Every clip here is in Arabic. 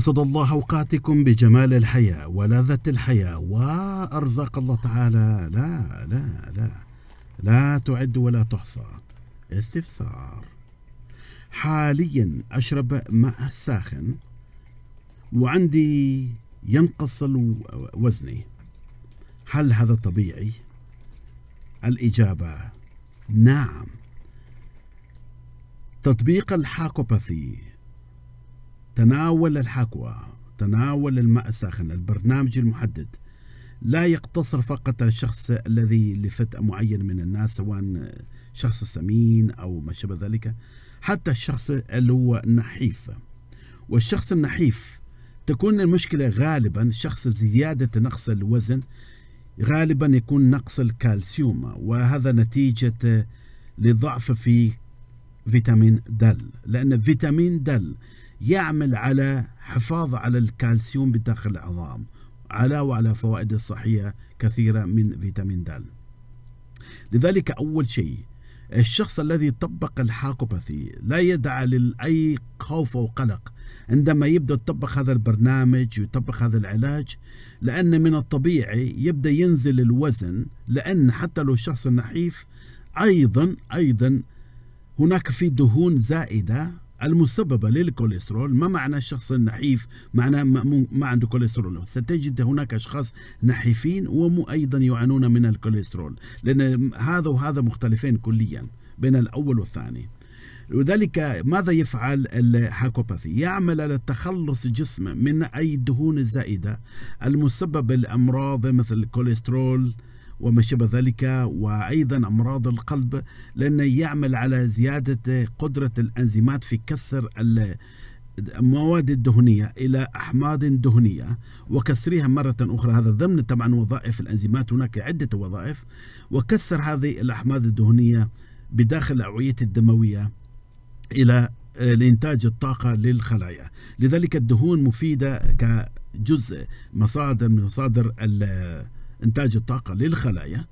أسد الله أوقاتكم بجمال الحياة ولذة الحياة وأرزاق الله تعالى لا لا لا لا تعد ولا تحصى استفسار حاليا أشرب ماء ساخن وعندي ينقص وزني هل هذا طبيعي؟ الإجابة نعم تطبيق الحاكوباثي تناول الحكوى تناول الماء الساخن البرنامج المحدد لا يقتصر فقط على الشخص الذي لفئة معين من الناس سواء شخص سمين أو ما شابه ذلك حتى الشخص اللي هو النحيف والشخص النحيف تكون المشكلة غالبا شخص زيادة نقص الوزن غالبا يكون نقص الكالسيوم وهذا نتيجة لضعف في فيتامين دال لأن فيتامين دال يعمل على حفاظ على الكالسيوم بداخل العظام علاوة على فوائد الصحية كثيرة من فيتامين د لذلك أول شيء الشخص الذي طبق الحاكوباثي لا يدعى لأي خوف أو قلق عندما يبدأ يطبق هذا البرنامج ويطبق هذا العلاج لأن من الطبيعي يبدأ ينزل الوزن لأن حتى لو الشخص النحيف أيضا أيضا هناك في دهون زائدة المسببة للكوليسترول ما معنى الشخص النحيف معناه ما عنده كوليسترول ستجد هناك أشخاص نحيفين ومو أيضا يعانون من الكوليسترول لأن هذا وهذا مختلفين كليا بين الأول والثاني لذلك ماذا يفعل الهاكوباثي؟ يعمل على تخلص الجسم من أي دهون زائدة المسببة لأمراض مثل الكوليسترول وما شابه ذلك وأيضا أمراض القلب لأنه يعمل على زيادة قدرة الأنزيمات في كسر المواد الدهنية إلى أحماض دهنية وكسرها مرة أخرى هذا ضمن طبعا وظائف الأنزيمات هناك عدة وظائف وكسر هذه الأحماض الدهنية بداخل الأوعية الدموية إلى آه، لإنتاج الطاقة للخلايا لذلك الدهون مفيدة كجزء مصادر من مصادر إنتاج الطاقة للخلايا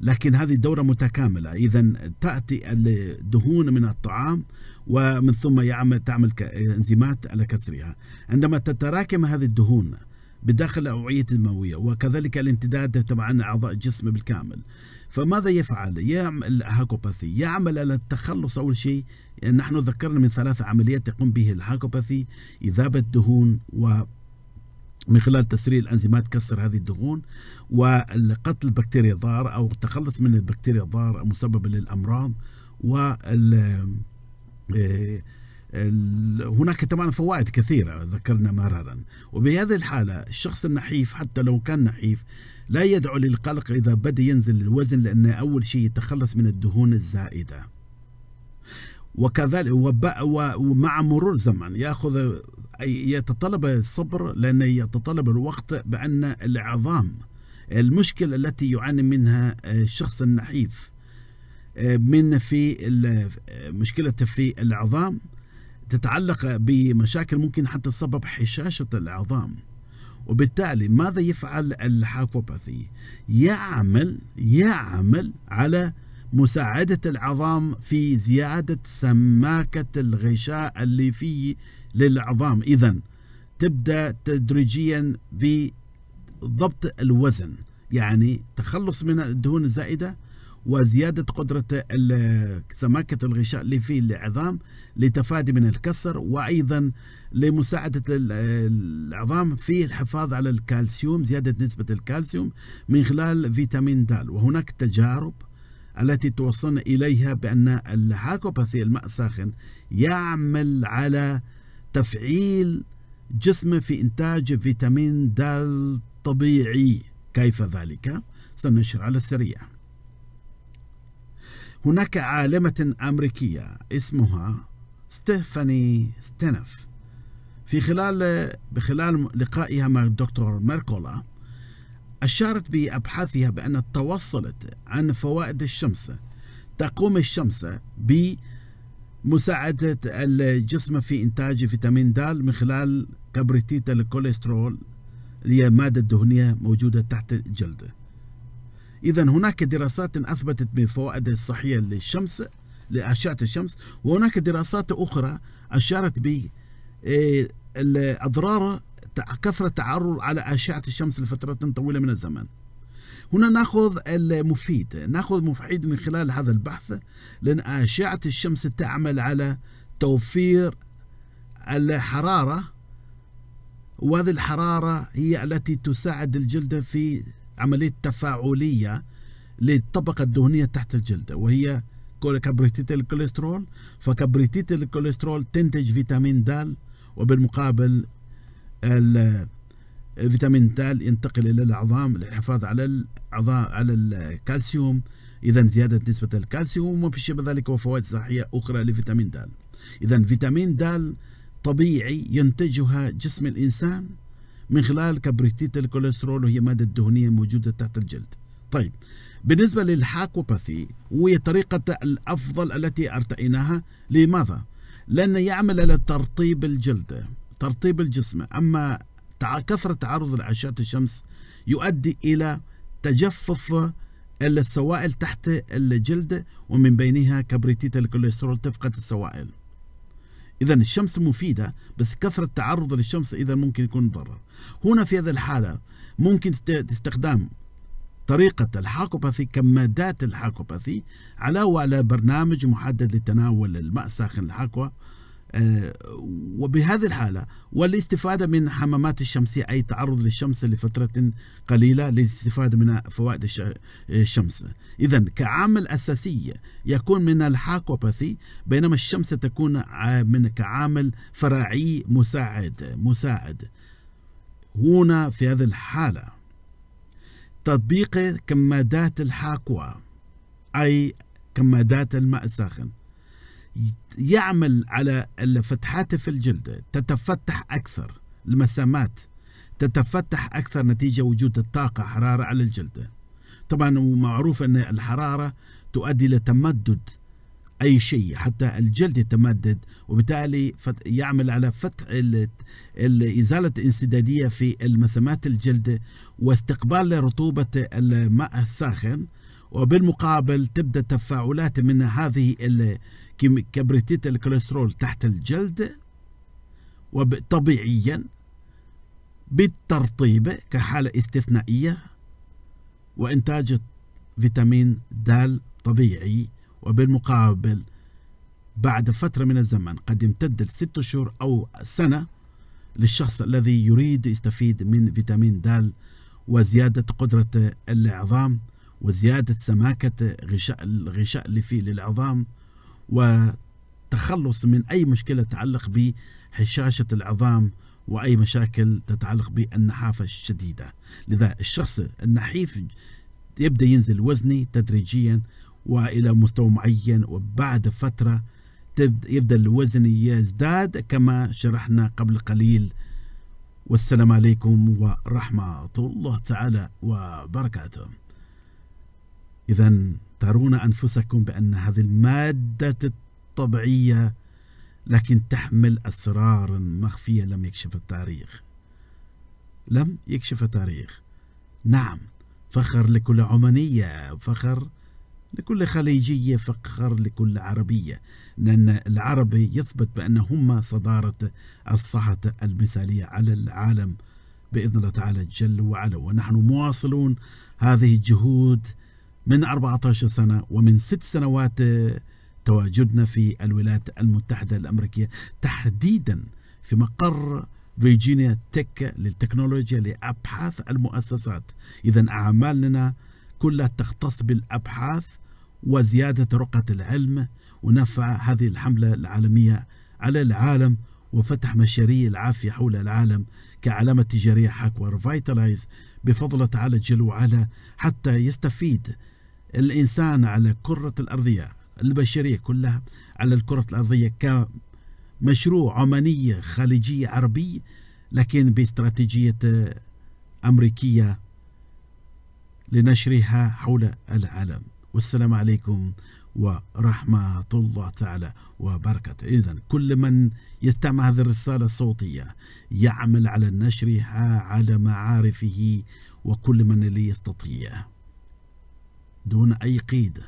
لكن هذه الدورة متكاملة إذا تأتي الدهون من الطعام ومن ثم يعمل تعمل إنزيمات على كسرها عندما تتراكم هذه الدهون بداخل الأوعية الدموية وكذلك الامتداد طبعا أعضاء الجسم بالكامل فماذا يفعل؟ يعمل الهاكوباثي يعمل على التخلص أول شيء نحن ذكرنا من ثلاث عمليات تقوم به الهاكوباثي إذابة دهون و من خلال تسريع الانزيمات تكسر هذه الدهون وقتل البكتيريا الضارة او التخلص من البكتيريا الضارة المسببة للامراض و آه، هناك طبعا فوائد كثيرة ذكرنا مرارا وبهذه الحالة الشخص النحيف حتى لو كان نحيف لا يدعو للقلق إذا بدأ ينزل الوزن لأنه أول شيء يتخلص من الدهون الزائدة وكذلك ومع مرور الزمن ياخذ يتطلب الصبر لانه يتطلب الوقت بأن العظام المشكلة التي يعاني منها آه، الشخص النحيف آه، من في مشكلة في العظام تتعلق بمشاكل ممكن حتى تسبب حشاشة العظام وبالتالي ماذا يفعل الحاكوباثي يعمل يعمل على مساعدة العظام في زيادة سماكة الغشاء الليفي للعظام إذا تبدأ تدريجيا بضبط الوزن يعني تخلص من الدهون الزائدة وزيادة قدرة سماكة الغشاء اللي فيه العظام لتفادي من الكسر وأيضا لمساعدة العظام في الحفاظ على الكالسيوم زيادة نسبة الكالسيوم من خلال فيتامين د وهناك تجارب التي توصلنا إليها بأن الهاكوباثي الماء الساخن يعمل على تفعيل جسم في إنتاج فيتامين د طبيعي كيف ذلك؟ سننشر على السريع هناك عالمة أمريكية اسمها ستيفاني ستينف في خلال بخلال لقائها مع الدكتور ميركولا أشارت بأبحاثها بأن توصلت عن فوائد الشمس تقوم الشمس بمساعدة الجسم في إنتاج فيتامين د من خلال كبريتيت الكوليسترول اللي هي مادة دهنية موجودة تحت الجلد إذا هناك دراسات أثبتت بفوائد الصحية للشمس لأشعة الشمس وهناك دراسات أخرى أشارت ب آه، الأضرار كثرة التعرض على أشعة الشمس لفترة طويلة من الزمن هنا ناخذ المفيد ناخذ مفيد من خلال هذا البحث لأن أشعة الشمس تعمل على توفير الحرارة وهذه الحرارة هي التي تساعد الجلد في عملية تفاعلية للطبقة الدهنية تحت الجلد وهي كبريتيت الكوليسترول فكبريتيت الكوليسترول تنتج فيتامين د وبالمقابل فيتامين د ينتقل الى العظام للحفاظ على العظام على الكالسيوم اذا زياده نسبه الكالسيوم شبه ذلك وفوائد صحيه اخرى لفيتامين د اذا فيتامين د طبيعي ينتجها جسم الانسان من خلال كبريتيت الكوليسترول وهي ماده دهنيه موجوده تحت الجلد طيب بالنسبه للحاكوباثي وهي طريقه الافضل التي ارتئيناها لماذا لان يعمل على ترطيب الجلد ترطيب الجسم أما كثرة تعرض لأشعة الشمس يؤدي إلى تجفف السوائل تحت الجلد ومن بينها كبريتيت الكوليسترول تفقد السوائل إذا الشمس مفيدة بس كثرة التعرض للشمس إذا ممكن يكون ضرر هنا في هذه الحالة ممكن استخدام طريقة الحاكوباثي كمادات الحاكوباثي علاوة على برنامج محدد لتناول الماء ساخن الحاكوباثي آه، وبهذه الحالة والاستفادة من حمامات الشمسية أي تعرض للشمس لفترة قليلة للاستفادة من فوائد آه، الشمس إذا كعامل أساسي يكون من الحاكوباثي بينما الشمس تكون من كعامل فرعي مساعد مساعد هنا في هذه الحالة تطبيق كمادات الحاكوة أي كمادات الماء الساخن يعمل على الفتحات في الجلد تتفتح أكثر المسامات تتفتح أكثر نتيجة وجود الطاقة حرارة على الجلد طبعا ومعروف أن الحرارة تؤدي إلى تمدد أي شيء حتى الجلد يتمدد وبالتالي يعمل على فتح إزالة الانسدادية في المسامات الجلد واستقبال رطوبة الماء الساخن وبالمقابل تبدأ تفاعلات من هذه كبريتيت الكوليسترول تحت الجلد وطبيعيا بالترطيب كحالة استثنائية وإنتاج فيتامين د طبيعي وبالمقابل بعد فترة من الزمن قد يمتد لست شهور أو سنة للشخص الذي يريد يستفيد من فيتامين د وزيادة قدرة العظام وزيادة سماكة غشاء الغشاء اللي فيه للعظام وتخلص من أي مشكلة تتعلق بهشاشة العظام وأي مشاكل تتعلق بالنحافة الشديدة لذا الشخص النحيف يبدأ ينزل وزني تدريجيا وإلى مستوى معين وبعد فترة يبدأ الوزن يزداد كما شرحنا قبل قليل والسلام عليكم ورحمة الله تعالى وبركاته إذا ترون أنفسكم بأن هذه المادة الطبيعية لكن تحمل أسرار مخفية لم يكشف التاريخ لم يكشف التاريخ نعم فخر لكل عمانية فخر لكل خليجية فخر لكل عربية لأن العربي يثبت بأن هم صدارة الصحة المثالية على العالم بإذن الله تعالى جل وعلا ونحن مواصلون هذه الجهود من 14 سنة ومن ست سنوات تواجدنا في الولايات المتحدة الأمريكية تحديدا في مقر فيرجينيا تك للتكنولوجيا لأبحاث المؤسسات إذا أعمالنا كلها تختص بالأبحاث وزيادة رقة العلم ونفع هذه الحملة العالمية على العالم وفتح مشاريع العافية حول العالم كعلامة تجارية حكوار فايتلايز بفضل تعالى جل وعلا حتى يستفيد الإنسان على كرة الأرضية البشرية كلها على الكرة الأرضية كمشروع عمانية خليجية عربي لكن باستراتيجية أمريكية لنشرها حول العالم والسلام عليكم ورحمة الله تعالى وبركاته إذا كل من يستمع هذه الرسالة الصوتية يعمل على نشرها على معارفه وكل من اللي يستطيع دون أي قيد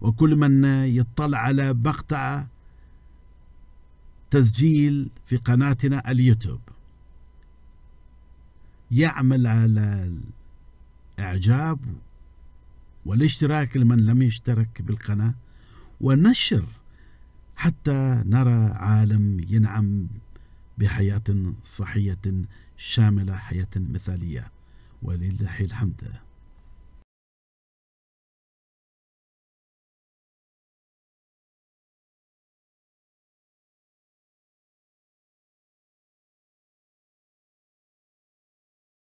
وكل من يطلع على مقطع تسجيل في قناتنا اليوتيوب يعمل على الإعجاب والاشتراك لمن لم يشترك بالقناة ونشر حتى نرى عالم ينعم بحياة صحية شاملة حياة مثالية ولله الحمد